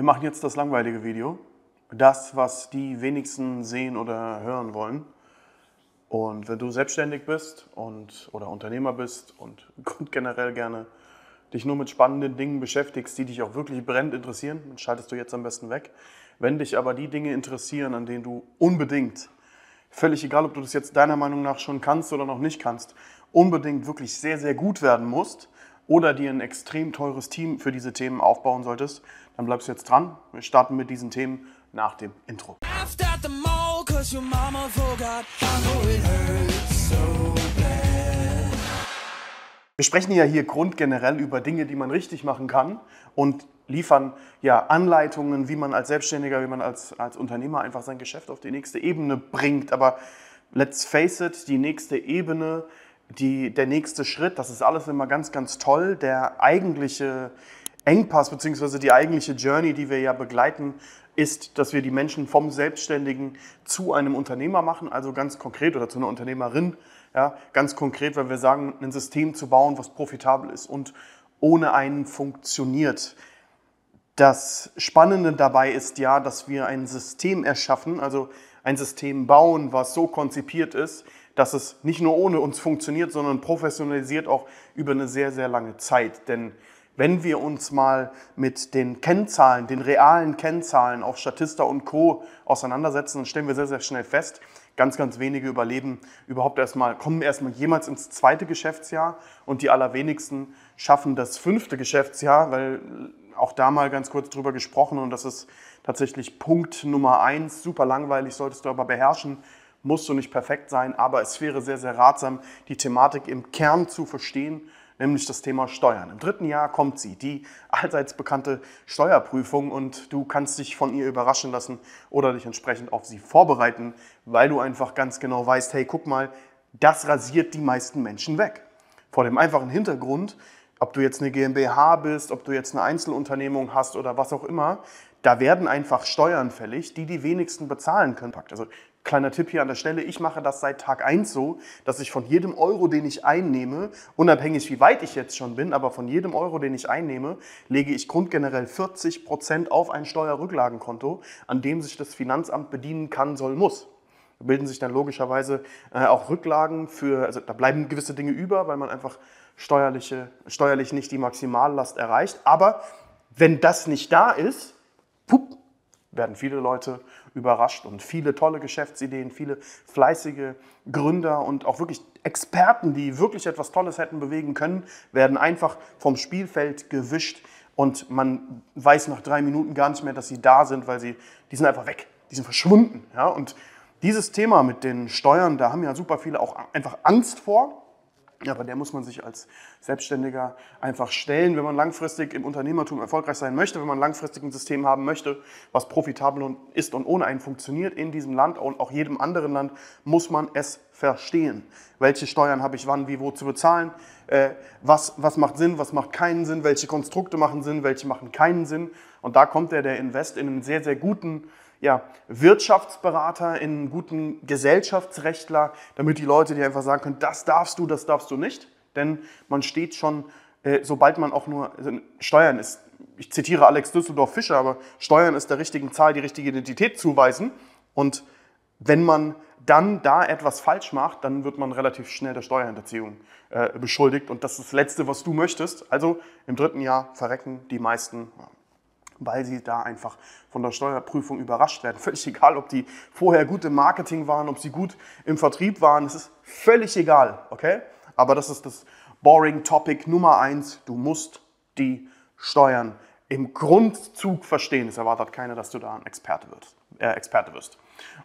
Wir machen jetzt das langweilige Video. Das, was die wenigsten sehen oder hören wollen. Und wenn du selbstständig bist und, oder Unternehmer bist und generell gerne dich nur mit spannenden Dingen beschäftigst, die dich auch wirklich brennend interessieren, dann schaltest du jetzt am besten weg. Wenn dich aber die Dinge interessieren, an denen du unbedingt, völlig egal, ob du das jetzt deiner Meinung nach schon kannst oder noch nicht kannst, unbedingt wirklich sehr, sehr gut werden musst oder dir ein extrem teures Team für diese Themen aufbauen solltest, dann bleibst du jetzt dran. Wir starten mit diesen Themen nach dem Intro. Wir sprechen ja hier grundgenerell über Dinge, die man richtig machen kann und liefern ja Anleitungen, wie man als Selbstständiger, wie man als, als Unternehmer einfach sein Geschäft auf die nächste Ebene bringt. Aber let's face it, die nächste Ebene, die, der nächste Schritt, das ist alles immer ganz, ganz toll. Der eigentliche Engpass beziehungsweise die eigentliche Journey, die wir ja begleiten, ist, dass wir die Menschen vom Selbstständigen zu einem Unternehmer machen, also ganz konkret oder zu einer Unternehmerin, ja, ganz konkret, weil wir sagen, ein System zu bauen, was profitabel ist und ohne einen funktioniert. Das Spannende dabei ist ja, dass wir ein System erschaffen, also ein System bauen, was so konzipiert ist, dass es nicht nur ohne uns funktioniert, sondern professionalisiert auch über eine sehr, sehr lange Zeit. Denn wenn wir uns mal mit den Kennzahlen, den realen Kennzahlen, auf Statista und Co. auseinandersetzen, dann stellen wir sehr, sehr schnell fest, ganz, ganz wenige überleben überhaupt erstmal, kommen erstmal jemals ins zweite Geschäftsjahr und die allerwenigsten schaffen das fünfte Geschäftsjahr, weil auch da mal ganz kurz drüber gesprochen und das ist tatsächlich Punkt Nummer eins. Super langweilig, solltest du aber beherrschen. Musst du nicht perfekt sein, aber es wäre sehr, sehr ratsam, die Thematik im Kern zu verstehen nämlich das Thema Steuern. Im dritten Jahr kommt sie, die allseits bekannte Steuerprüfung und du kannst dich von ihr überraschen lassen oder dich entsprechend auf sie vorbereiten, weil du einfach ganz genau weißt, hey, guck mal, das rasiert die meisten Menschen weg. Vor dem einfachen Hintergrund, ob du jetzt eine GmbH bist, ob du jetzt eine Einzelunternehmung hast oder was auch immer, da werden einfach Steuern fällig, die die wenigsten bezahlen können. Also kleiner Tipp hier an der Stelle, ich mache das seit Tag 1 so, dass ich von jedem Euro, den ich einnehme, unabhängig wie weit ich jetzt schon bin, aber von jedem Euro, den ich einnehme, lege ich grundgenerell 40% auf ein Steuerrücklagenkonto, an dem sich das Finanzamt bedienen kann, soll, muss Da bilden sich dann logischerweise äh, auch Rücklagen für, also da bleiben gewisse Dinge über, weil man einfach steuerliche, steuerlich nicht die Maximallast erreicht. Aber wenn das nicht da ist, pup, werden viele Leute überrascht und viele tolle Geschäftsideen, viele fleißige Gründer und auch wirklich Experten, die wirklich etwas Tolles hätten bewegen können, werden einfach vom Spielfeld gewischt und man weiß nach drei Minuten gar nicht mehr, dass sie da sind, weil sie, die sind einfach weg, die sind verschwunden. Ja? Und dieses Thema mit den Steuern, da haben ja super viele auch einfach Angst vor. Ja, aber der muss man sich als Selbstständiger einfach stellen, wenn man langfristig im Unternehmertum erfolgreich sein möchte, wenn man langfristig ein System haben möchte, was profitabel ist und ohne einen funktioniert in diesem Land und auch jedem anderen Land, muss man es verstehen. Welche Steuern habe ich wann, wie, wo zu bezahlen? Äh, was, was macht Sinn, was macht keinen Sinn? Welche Konstrukte machen Sinn, welche machen keinen Sinn? Und da kommt der, der Invest, in einen sehr, sehr guten ja, Wirtschaftsberater, in einen guten Gesellschaftsrechtler, damit die Leute dir einfach sagen können, das darfst du, das darfst du nicht. Denn man steht schon, äh, sobald man auch nur, also Steuern ist, ich zitiere Alex Düsseldorf-Fischer, aber Steuern ist der richtigen Zahl die richtige Identität zuweisen. Und wenn man dann da etwas falsch macht, dann wird man relativ schnell der Steuerhinterziehung äh, beschuldigt. Und das ist das Letzte, was du möchtest. Also im dritten Jahr verrecken die meisten weil sie da einfach von der Steuerprüfung überrascht werden. Völlig egal, ob die vorher gut im Marketing waren, ob sie gut im Vertrieb waren, es ist völlig egal, okay? Aber das ist das Boring Topic Nummer eins. Du musst die Steuern im Grundzug verstehen. Es erwartet keiner, dass du da ein Experte wirst. Äh, Experte wirst.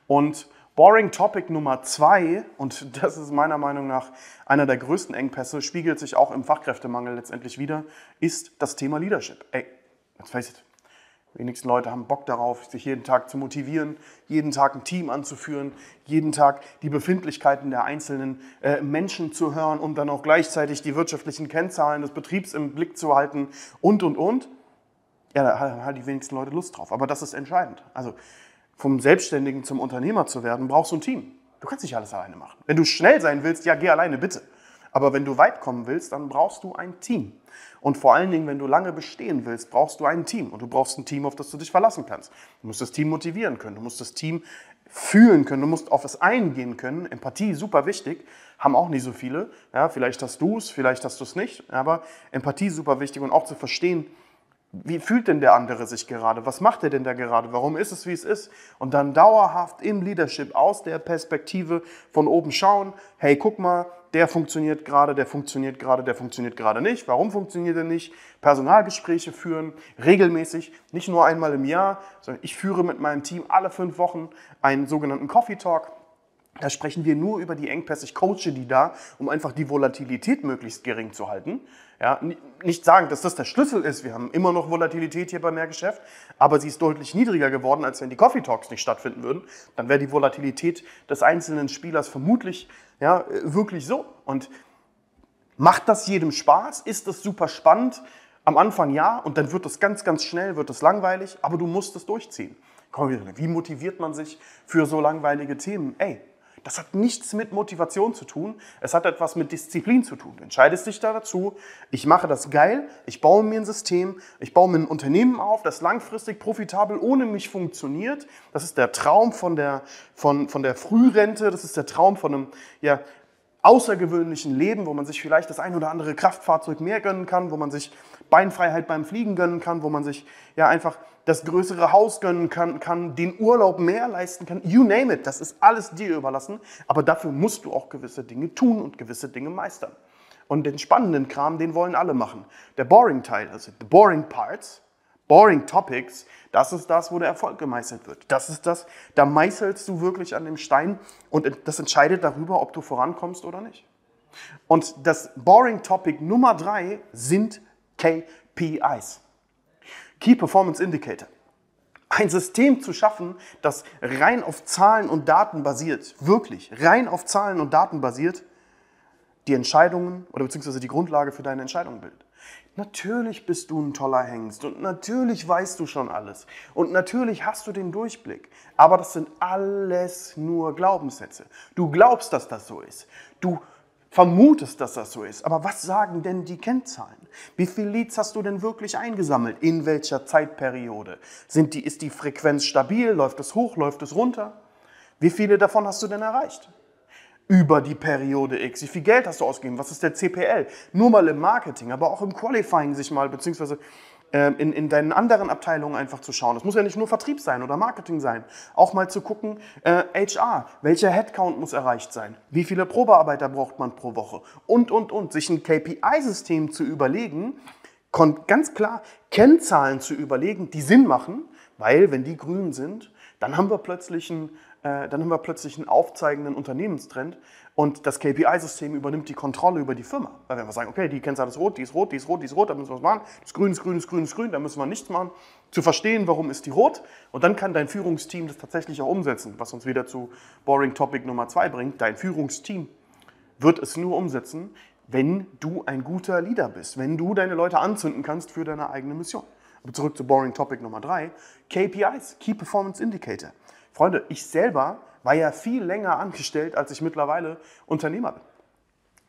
Und Boring Topic Nummer zwei, und das ist meiner Meinung nach einer der größten Engpässe, spiegelt sich auch im Fachkräftemangel letztendlich wieder, ist das Thema Leadership. Ey, let's face it, wenigsten Leute haben Bock darauf, sich jeden Tag zu motivieren, jeden Tag ein Team anzuführen, jeden Tag die Befindlichkeiten der einzelnen äh, Menschen zu hören und um dann auch gleichzeitig die wirtschaftlichen Kennzahlen des Betriebs im Blick zu halten und, und, und. Ja, da haben halt die wenigsten Leute Lust drauf. Aber das ist entscheidend. Also vom Selbstständigen zum Unternehmer zu werden, brauchst du ein Team. Du kannst nicht alles alleine machen. Wenn du schnell sein willst, ja, geh alleine, bitte. Aber wenn du weit kommen willst, dann brauchst du ein Team. Und vor allen Dingen, wenn du lange bestehen willst, brauchst du ein Team. Und du brauchst ein Team, auf das du dich verlassen kannst. Du musst das Team motivieren können. Du musst das Team fühlen können. Du musst auf es eingehen können. Empathie, super wichtig. Haben auch nicht so viele. Ja, vielleicht hast du es, vielleicht hast du es nicht. Aber Empathie, super wichtig. Und auch zu verstehen, wie fühlt denn der andere sich gerade? Was macht er denn da gerade? Warum ist es, wie es ist? Und dann dauerhaft im Leadership aus der Perspektive von oben schauen, hey, guck mal, der funktioniert gerade, der funktioniert gerade, der funktioniert gerade nicht. Warum funktioniert er nicht? Personalgespräche führen, regelmäßig, nicht nur einmal im Jahr, sondern ich führe mit meinem Team alle fünf Wochen einen sogenannten Coffee Talk. Da sprechen wir nur über die Engpässe. Ich coache die da, um einfach die Volatilität möglichst gering zu halten. Ja, nicht sagen, dass das der Schlüssel ist. Wir haben immer noch Volatilität hier bei Mehrgeschäft, aber sie ist deutlich niedriger geworden, als wenn die Coffee Talks nicht stattfinden würden. Dann wäre die Volatilität des einzelnen Spielers vermutlich ja, wirklich so. Und macht das jedem Spaß? Ist das super spannend? Am Anfang ja, und dann wird das ganz, ganz schnell, wird das langweilig, aber du musst es durchziehen. Komm, wie motiviert man sich für so langweilige Themen? Ey, das hat nichts mit Motivation zu tun, es hat etwas mit Disziplin zu tun. Du entscheidest dich da dazu, ich mache das geil, ich baue mir ein System, ich baue mir ein Unternehmen auf, das langfristig profitabel ohne mich funktioniert. Das ist der Traum von der, von, von der Frührente, das ist der Traum von einem, ja, außergewöhnlichen Leben, wo man sich vielleicht das ein oder andere Kraftfahrzeug mehr gönnen kann, wo man sich Beinfreiheit beim Fliegen gönnen kann, wo man sich ja einfach das größere Haus gönnen kann, kann, den Urlaub mehr leisten kann. You name it, das ist alles dir überlassen. Aber dafür musst du auch gewisse Dinge tun und gewisse Dinge meistern. Und den spannenden Kram, den wollen alle machen. Der boring Teil, also the boring parts, Boring Topics, das ist das, wo der Erfolg gemeißelt wird. Das ist das, da meißelst du wirklich an dem Stein und das entscheidet darüber, ob du vorankommst oder nicht. Und das Boring Topic Nummer drei sind KPIs. Key Performance Indicator. Ein System zu schaffen, das rein auf Zahlen und Daten basiert, wirklich rein auf Zahlen und Daten basiert, die Entscheidungen oder beziehungsweise die Grundlage für deine Entscheidungen bildet. Natürlich bist du ein toller Hengst und natürlich weißt du schon alles und natürlich hast du den Durchblick. Aber das sind alles nur Glaubenssätze. Du glaubst, dass das so ist. Du vermutest, dass das so ist. Aber was sagen denn die Kennzahlen? Wie viele Leads hast du denn wirklich eingesammelt? In welcher Zeitperiode? Sind die, ist die Frequenz stabil? Läuft es hoch? Läuft es runter? Wie viele davon hast du denn erreicht? über die Periode X. Wie viel Geld hast du ausgegeben? Was ist der CPL? Nur mal im Marketing, aber auch im Qualifying sich mal, beziehungsweise ähm, in, in deinen anderen Abteilungen einfach zu schauen. Es muss ja nicht nur Vertrieb sein oder Marketing sein. Auch mal zu gucken, äh, HR, welcher Headcount muss erreicht sein? Wie viele Probearbeiter braucht man pro Woche? Und, und, und. Sich ein KPI-System zu überlegen, ganz klar Kennzahlen zu überlegen, die Sinn machen, weil wenn die grün sind, dann haben wir plötzlich ein äh, dann haben wir plötzlich einen aufzeigenden Unternehmenstrend und das KPI-System übernimmt die Kontrolle über die Firma. Weil wir sagen, okay, die Kennzahl ist rot, die ist rot, die ist rot, die ist rot, da müssen wir was machen. Das grün ist grün, ist grün, ist grün, da müssen wir nichts machen. Zu verstehen, warum ist die rot und dann kann dein Führungsteam das tatsächlich auch umsetzen, was uns wieder zu Boring Topic Nummer 2 bringt. Dein Führungsteam wird es nur umsetzen, wenn du ein guter Leader bist, wenn du deine Leute anzünden kannst für deine eigene Mission. Aber zurück zu Boring Topic Nummer 3, KPIs, Key Performance Indicator. Freunde, ich selber war ja viel länger angestellt, als ich mittlerweile Unternehmer bin.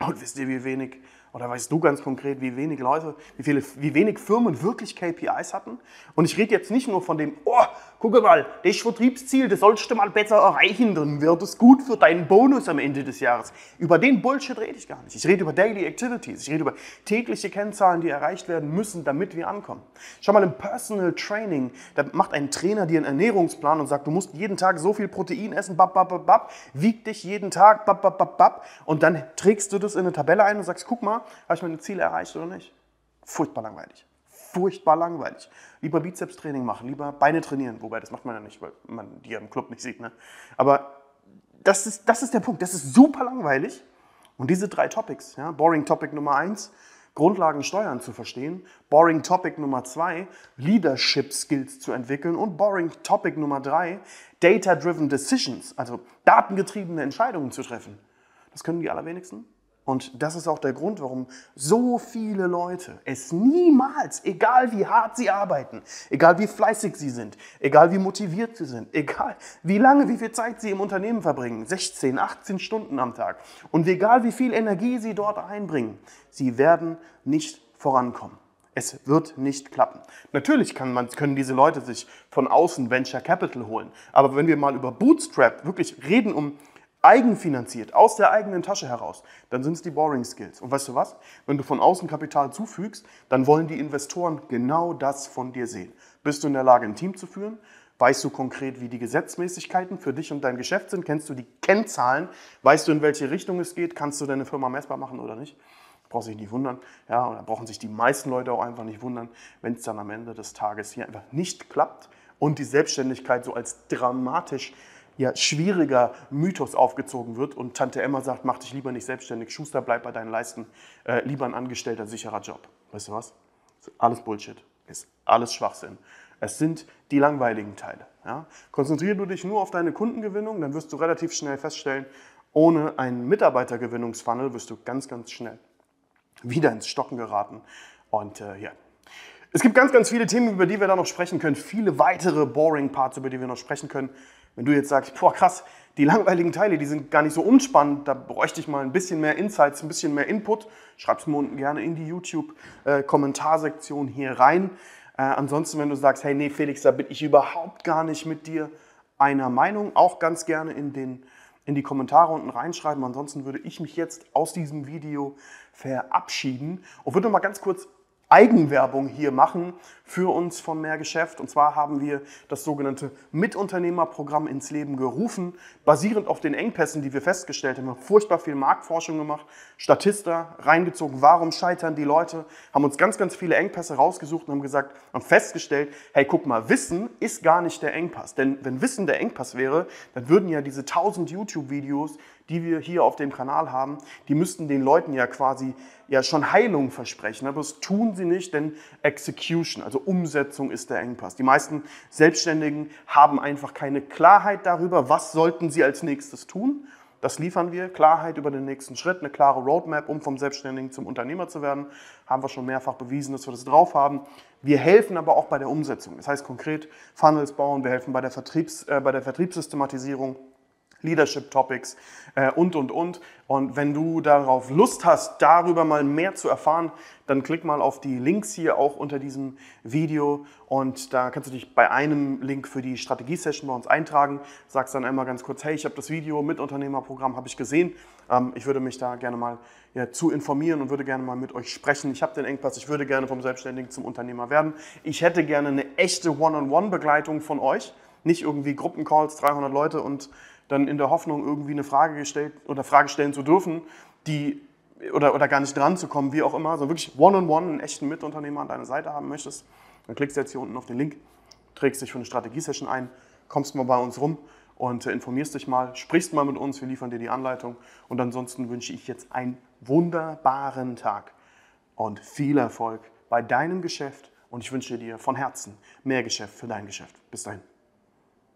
Und wisst ihr, wie wenig, oder weißt du ganz konkret, wie wenig Leute, wie, viele, wie wenig Firmen wirklich KPIs hatten? Und ich rede jetzt nicht nur von dem, oh, guck mal, das Vertriebsziel, das sollst du mal besser erreichen, dann wird es gut für deinen Bonus am Ende des Jahres. Über den Bullshit rede ich gar nicht. Ich rede über Daily Activities, ich rede über tägliche Kennzahlen, die erreicht werden müssen, damit wir ankommen. Schau mal, im Personal Training, da macht ein Trainer dir einen Ernährungsplan und sagt, du musst jeden Tag so viel Protein essen, bap, bap, bap, bap, wieg dich jeden Tag, bap, bap, bap, bap, und dann trägst du das in eine Tabelle ein und sagst, guck mal, habe ich meine Ziele erreicht oder nicht? Furchtbar langweilig furchtbar langweilig. Lieber Bizeps-Training machen, lieber Beine trainieren, wobei das macht man ja nicht, weil man die ja im Club nicht sieht. Ne? Aber das ist, das ist der Punkt, das ist super langweilig. Und diese drei Topics, ja, Boring Topic Nummer eins, Grundlagen Steuern zu verstehen, Boring Topic Nummer zwei, Leadership Skills zu entwickeln und Boring Topic Nummer drei, Data-Driven Decisions, also datengetriebene Entscheidungen zu treffen. Das können die allerwenigsten. Und das ist auch der Grund, warum so viele Leute es niemals, egal wie hart sie arbeiten, egal wie fleißig sie sind, egal wie motiviert sie sind, egal wie lange, wie viel Zeit sie im Unternehmen verbringen, 16, 18 Stunden am Tag, und egal wie viel Energie sie dort einbringen, sie werden nicht vorankommen. Es wird nicht klappen. Natürlich kann man, können diese Leute sich von außen Venture Capital holen, aber wenn wir mal über Bootstrap wirklich reden, um eigenfinanziert, aus der eigenen Tasche heraus, dann sind es die Boring Skills. Und weißt du was? Wenn du von außen Kapital zufügst, dann wollen die Investoren genau das von dir sehen. Bist du in der Lage, ein Team zu führen? Weißt du konkret, wie die Gesetzmäßigkeiten für dich und dein Geschäft sind? Kennst du die Kennzahlen? Weißt du, in welche Richtung es geht? Kannst du deine Firma messbar machen oder nicht? Brauchst dich nicht wundern. Ja, oder brauchen sich die meisten Leute auch einfach nicht wundern, wenn es dann am Ende des Tages hier einfach nicht klappt und die Selbstständigkeit so als dramatisch ja, schwieriger Mythos aufgezogen wird und Tante Emma sagt, mach dich lieber nicht selbstständig, Schuster, bleib bei deinen Leisten, äh, lieber ein angestellter, sicherer Job. Weißt du was? alles Bullshit, ist alles Schwachsinn. Es sind die langweiligen Teile. Ja? Konzentriere du dich nur auf deine Kundengewinnung, dann wirst du relativ schnell feststellen, ohne einen Mitarbeitergewinnungsfunnel wirst du ganz, ganz schnell wieder ins Stocken geraten. Und äh, ja, es gibt ganz, ganz viele Themen, über die wir da noch sprechen können. Viele weitere Boring Parts, über die wir noch sprechen können. Wenn du jetzt sagst, boah krass, die langweiligen Teile, die sind gar nicht so unspannend, da bräuchte ich mal ein bisschen mehr Insights, ein bisschen mehr Input, schreib es mir unten gerne in die YouTube-Kommentarsektion äh, hier rein. Äh, ansonsten, wenn du sagst, hey, nee, Felix, da bin ich überhaupt gar nicht mit dir einer Meinung, auch ganz gerne in, den, in die Kommentare unten reinschreiben. Ansonsten würde ich mich jetzt aus diesem Video verabschieden und würde mal ganz kurz Eigenwerbung hier machen für uns von mehr Geschäft. Und zwar haben wir das sogenannte Mitunternehmerprogramm ins Leben gerufen, basierend auf den Engpässen, die wir festgestellt haben. Wir haben furchtbar viel Marktforschung gemacht, Statista reingezogen, warum scheitern die Leute, haben uns ganz, ganz viele Engpässe rausgesucht und haben gesagt, haben festgestellt, hey, guck mal, Wissen ist gar nicht der Engpass. Denn wenn Wissen der Engpass wäre, dann würden ja diese 1000 YouTube-Videos, die wir hier auf dem Kanal haben, die müssten den Leuten ja quasi ja schon Heilung versprechen. Aber ne? das tun sie nicht, denn Execution, also Umsetzung ist der Engpass. Die meisten Selbstständigen haben einfach keine Klarheit darüber, was sollten sie als nächstes tun. Das liefern wir, Klarheit über den nächsten Schritt, eine klare Roadmap, um vom Selbstständigen zum Unternehmer zu werden. Haben wir schon mehrfach bewiesen, dass wir das drauf haben. Wir helfen aber auch bei der Umsetzung. Das heißt konkret Funnels bauen, wir helfen bei der, Vertriebs, äh, bei der Vertriebssystematisierung, Leadership Topics äh, und, und, und. Und wenn du darauf Lust hast, darüber mal mehr zu erfahren, dann klick mal auf die Links hier auch unter diesem Video und da kannst du dich bei einem Link für die Strategiesession bei uns eintragen. Sagst dann einmal ganz kurz, hey, ich habe das Video mit Unternehmerprogramm, habe ich gesehen. Ähm, ich würde mich da gerne mal ja, zu informieren und würde gerne mal mit euch sprechen. Ich habe den Engpass, ich würde gerne vom Selbstständigen zum Unternehmer werden. Ich hätte gerne eine echte One-on-One-Begleitung von euch, nicht irgendwie Gruppencalls, 300 Leute und dann in der Hoffnung, irgendwie eine Frage gestellt oder Frage stellen zu dürfen, die oder, oder gar nicht dran zu kommen, wie auch immer, sondern also wirklich one-on-one -on -one einen echten Mitunternehmer an deiner Seite haben möchtest, dann klickst du jetzt hier unten auf den Link, trägst dich für eine Strategiesession ein, kommst mal bei uns rum und äh, informierst dich mal, sprichst mal mit uns, wir liefern dir die Anleitung und ansonsten wünsche ich jetzt einen wunderbaren Tag und viel Erfolg bei deinem Geschäft und ich wünsche dir von Herzen mehr Geschäft für dein Geschäft. Bis dahin.